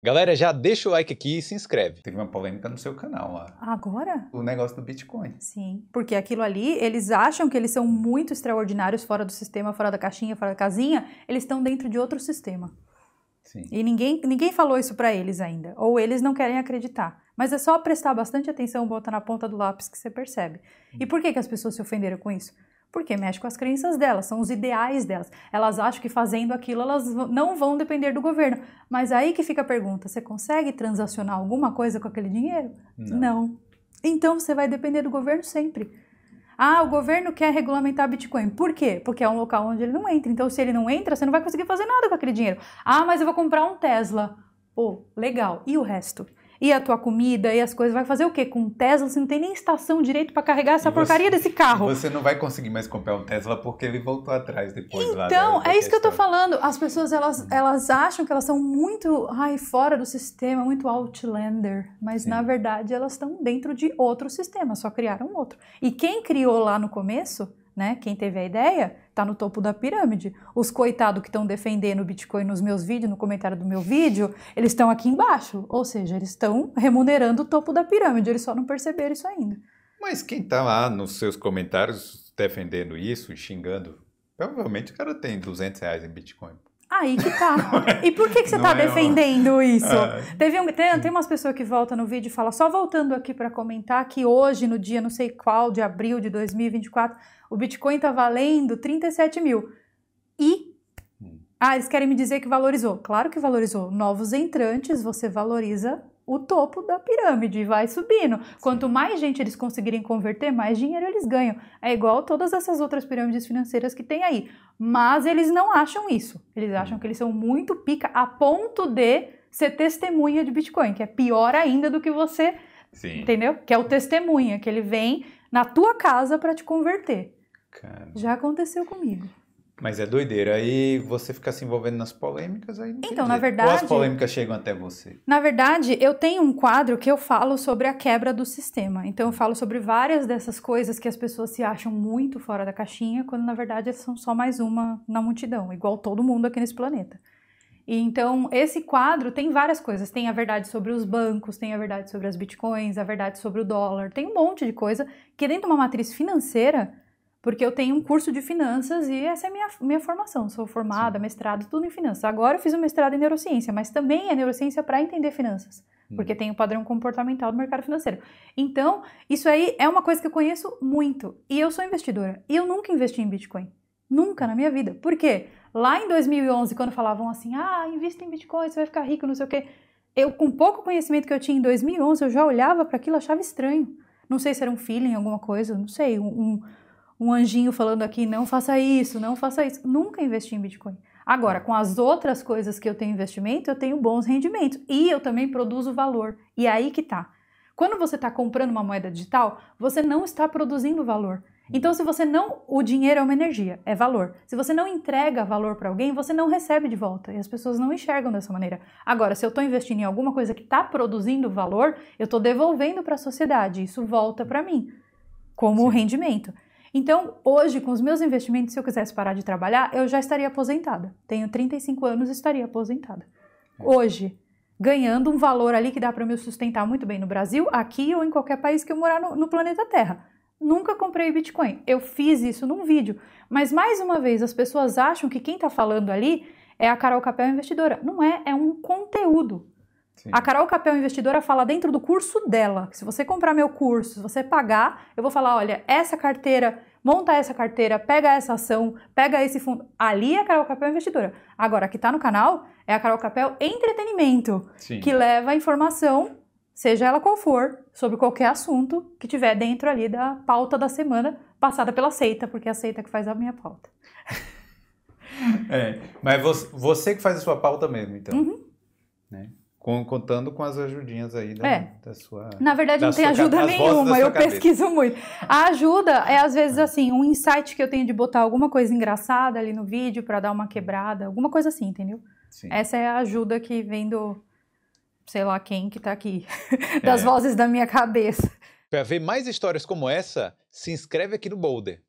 Galera, já deixa o like aqui e se inscreve. Teve uma polêmica no seu canal lá. Agora? O negócio do Bitcoin. Sim. Porque aquilo ali, eles acham que eles são muito extraordinários fora do sistema, fora da caixinha, fora da casinha. Eles estão dentro de outro sistema. Sim. E ninguém, ninguém falou isso para eles ainda. Ou eles não querem acreditar. Mas é só prestar bastante atenção, botar na ponta do lápis que você percebe. E hum. por que, que as pessoas se ofenderam com isso? porque mexe com as crenças delas, são os ideais delas. Elas acham que fazendo aquilo elas não vão depender do governo. Mas aí que fica a pergunta: você consegue transacionar alguma coisa com aquele dinheiro? Não. não. Então você vai depender do governo sempre. Ah, o governo quer regulamentar Bitcoin. Por quê? Porque é um local onde ele não entra. Então, se ele não entra, você não vai conseguir fazer nada com aquele dinheiro. Ah, mas eu vou comprar um Tesla. Pô, legal. E o resto? e a tua comida e as coisas, vai fazer o quê? Com um Tesla você não tem nem estação direito para carregar essa porcaria desse carro. Você não vai conseguir mais comprar um Tesla porque ele voltou atrás depois então, lá. Então, é isso que eu tô falando. As pessoas elas, elas acham que elas são muito ai, fora do sistema, muito outlander, mas Sim. na verdade elas estão dentro de outro sistema, só criaram outro. E quem criou lá no começo né? Quem teve a ideia está no topo da pirâmide. Os coitados que estão defendendo o Bitcoin nos meus vídeos, no comentário do meu vídeo, eles estão aqui embaixo. Ou seja, eles estão remunerando o topo da pirâmide, eles só não perceberam isso ainda. Mas quem está lá nos seus comentários defendendo isso e xingando, provavelmente o cara tem 200 reais em Bitcoin. Aí que tá. E por que, que você está é defendendo uma... isso? É. Teve um, tem, tem umas pessoas que voltam no vídeo e falam, só voltando aqui para comentar que hoje, no dia não sei qual, de abril de 2024, o Bitcoin está valendo 37 mil. E hum. ah, eles querem me dizer que valorizou. Claro que valorizou. Novos entrantes, você valoriza o topo da pirâmide e vai subindo. Quanto mais gente eles conseguirem converter, mais dinheiro eles ganham. É igual todas essas outras pirâmides financeiras que tem aí. Mas eles não acham isso. Eles acham hum. que eles são muito pica a ponto de ser testemunha de Bitcoin, que é pior ainda do que você. Sim. Entendeu? Que é o testemunha, que ele vem na tua casa para te converter. Cara. Já aconteceu comigo. Mas é doideira. Aí você fica se envolvendo nas polêmicas aí. então, na verdade. Ou as polêmicas chegam até você? Na verdade, eu tenho um quadro que eu falo sobre a quebra do sistema. Então, eu falo sobre várias dessas coisas que as pessoas se acham muito fora da caixinha, quando na verdade são só mais uma na multidão, igual todo mundo aqui nesse planeta. E então, esse quadro tem várias coisas. Tem a verdade sobre os bancos, tem a verdade sobre as bitcoins, a verdade sobre o dólar, tem um monte de coisa que, dentro de uma matriz financeira porque eu tenho um curso de finanças e essa é a minha, minha formação. Sou formada, Sim. mestrado, tudo em finanças. Agora eu fiz um mestrado em neurociência, mas também é neurociência para entender finanças. Hum. Porque tem o padrão comportamental do mercado financeiro. Então, isso aí é uma coisa que eu conheço muito. E eu sou investidora. E eu nunca investi em Bitcoin. Nunca na minha vida. Por quê? Lá em 2011, quando falavam assim, ah, invista em Bitcoin, você vai ficar rico, não sei o quê. Eu, com pouco conhecimento que eu tinha em 2011, eu já olhava para aquilo achava estranho. Não sei se era um feeling, alguma coisa, não sei, um, um anjinho falando aqui, não faça isso, não faça isso. Nunca investi em Bitcoin. Agora, com as outras coisas que eu tenho investimento, eu tenho bons rendimentos e eu também produzo valor. E é aí que tá. Quando você está comprando uma moeda digital, você não está produzindo valor. Então, se você não. O dinheiro é uma energia, é valor. Se você não entrega valor para alguém, você não recebe de volta. E as pessoas não enxergam dessa maneira. Agora, se eu estou investindo em alguma coisa que está produzindo valor, eu estou devolvendo para a sociedade. Isso volta para mim como Sim. rendimento. Então, hoje, com os meus investimentos, se eu quisesse parar de trabalhar, eu já estaria aposentada. Tenho 35 anos e estaria aposentada. É. Hoje, ganhando um valor ali que dá para me sustentar muito bem no Brasil, aqui ou em qualquer país que eu morar no, no planeta Terra. Nunca comprei Bitcoin. Eu fiz isso num vídeo. Mas, mais uma vez, as pessoas acham que quem está falando ali é a Carol Capel investidora. Não é, é um conteúdo. Sim. A Carol Capel Investidora fala dentro do curso dela, que se você comprar meu curso, se você pagar, eu vou falar, olha, essa carteira, monta essa carteira, pega essa ação, pega esse fundo. Ali é a Carol Capel Investidora. Agora, que está no canal é a Carol Capel Entretenimento, Sim. que leva informação, seja ela qual for, sobre qualquer assunto que tiver dentro ali da pauta da semana, passada pela seita, porque é a seita que faz a minha pauta. é, mas você, você que faz a sua pauta mesmo, então. Uhum. Né? contando com as ajudinhas aí da, é. da sua. Na verdade, não tem ajuda nenhuma, eu cabeça. pesquiso muito. A ajuda é, às vezes, é. assim, um insight que eu tenho de botar alguma coisa engraçada ali no vídeo para dar uma quebrada, alguma coisa assim, entendeu? Sim. Essa é a ajuda que vem do. sei lá quem que tá aqui, das é. vozes da minha cabeça. Para ver mais histórias como essa, se inscreve aqui no Boulder.